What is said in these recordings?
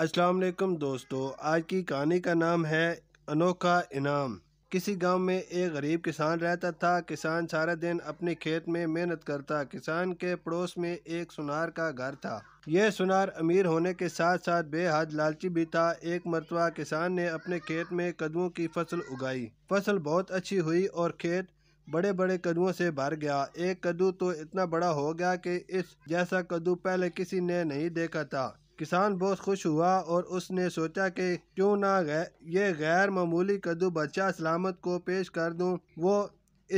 अस्सलाम वालेकुम दोस्तों आज की कहानी का नाम है अनोखा इनाम किसी गांव में एक गरीब किसान रहता था किसान सारा दिन अपने खेत में मेहनत करता किसान के पड़ोस में एक सुनार का घर था यह सुनार अमीर होने के साथ साथ बेहद लालची भी था एक मरतबा किसान ने अपने खेत में कदुओं की फसल उगाई फसल बहुत अच्छी हुई और खेत बड़े बड़े कदुओं से भर गया एक कद्दू तो इतना बड़ा हो गया कि इस जैसा कद्दू पहले किसी ने नहीं देखा था किसान बहुत खुश हुआ और उसने सोचा कि क्यों ना गै, ये गैर मामूली कद्दू बच्चा सलामत को पेश कर दूं वो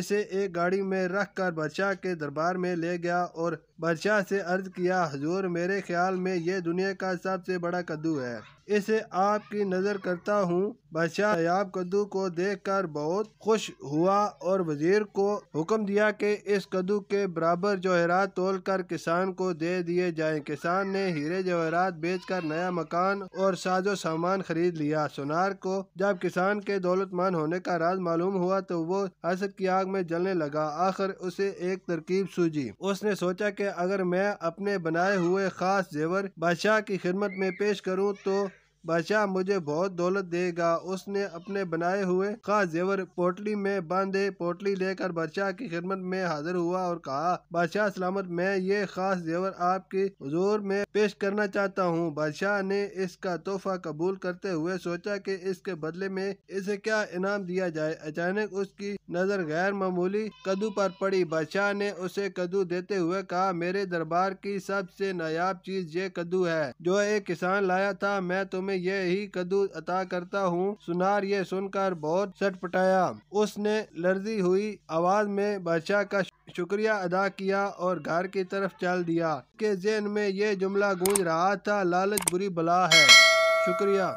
इसे एक गाड़ी में रख कर बच्चा के दरबार में ले गया और बादशाह से अर्ज किया हजूर मेरे ख्याल में ये दुनिया का सबसे बड़ा कद्दू है इसे आपकी नज़र करता हूँ बादशाह याब कद्दू को देखकर बहुत खुश हुआ और वजीर को हुक्म दिया कि इस कद्दू के बराबर जवाहरात तोल कर किसान को दे दिए जाए किसान ने हीरे जवाहरात बेचकर नया मकान और साजो सामान खरीद लिया सोनार को जब किसान के दौलतमंद होने का राज मालूम हुआ तो वो हसद की आग में जलने लगा आखिर उसे एक तरकीब सूझी उसने सोचा कि अगर मैं अपने बनाए हुए ख़ास जेवर बादशाह की खिदमत में पेश करूँ तो बादशाह मुझे बहुत दौलत देगा उसने अपने बनाए हुए का जेवर पोटली में बांधे पोटली लेकर बादशाह की खिदमत में हाजिर हुआ और कहा बादशाह सलामत मैं ये खास जेवर आपके हजूर में पेश करना चाहता हूँ बादशाह ने इसका तोहफा कबूल करते हुए सोचा कि इसके बदले में इसे क्या इनाम दिया जाए अचानक उसकी नजर गैर मामूली कद्दू पर पड़ी बादशाह ने उसे कद्दू देते हुए कहा मेरे दरबार की सबसे नायाब चीज ये कद्दू है जो एक किसान लाया था मैं तुम्हें मैं यही कदू अता करता हूँ सुनार ये सुनकर बहुत सटपटाया उसने लर्जी हुई आवाज में बादशाह का शुक्रिया अदा किया और घर की तरफ चल दिया के जेन में ये जुमला गूंज रहा था लालच बुरी बला है शुक्रिया